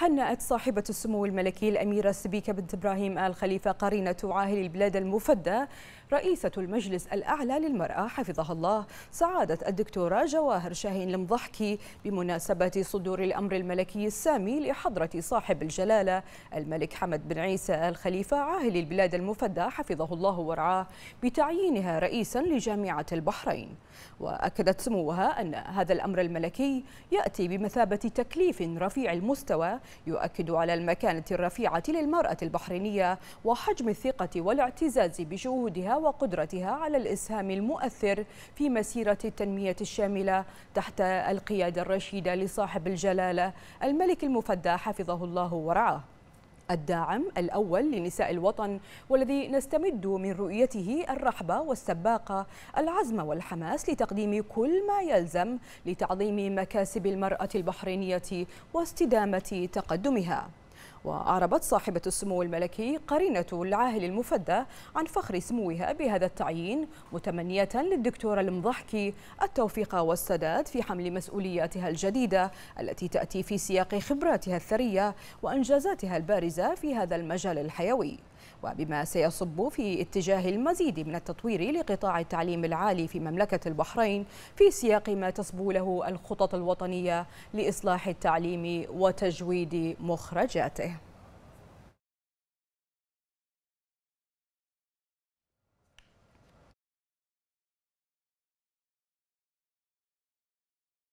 هنأت صاحبة السمو الملكي الأميرة سبيكة بنت إبراهيم آل خليفة قرينة عاهل البلاد المفدى رئيسة المجلس الأعلى للمرأة حفظها الله سعادة الدكتورة جواهر شاهين المضحكي بمناسبة صدور الأمر الملكي السامي لحضرة صاحب الجلالة الملك حمد بن عيسى آل خليفة عاهل البلاد المفدى حفظه الله ورعاه بتعيينها رئيسا لجامعة البحرين وأكدت سموها أن هذا الأمر الملكي يأتي بمثابة تكليف رفيع المستوى يؤكد على المكانة الرفيعة للمرأة البحرينية وحجم الثقة والاعتزاز بجهودها وقدرتها على الإسهام المؤثر في مسيرة التنمية الشاملة تحت القيادة الرشيدة لصاحب الجلالة الملك المفدى حفظه الله ورعاه الداعم الأول لنساء الوطن والذي نستمد من رؤيته الرحبة والسباقة العزم والحماس لتقديم كل ما يلزم لتعظيم مكاسب المرأة البحرينية واستدامة تقدمها وأعربت صاحبة السمو الملكي قرينة العاهل المفدى عن فخر سموها بهذا التعيين متمنية للدكتورة المضحكي التوفيق والسداد في حمل مسؤولياتها الجديدة التي تأتي في سياق خبراتها الثرية وأنجازاتها البارزة في هذا المجال الحيوي وبما سيصب في اتجاه المزيد من التطوير لقطاع التعليم العالي في مملكة البحرين في سياق ما تصبو له الخطط الوطنية لإصلاح التعليم وتجويد مخرجاته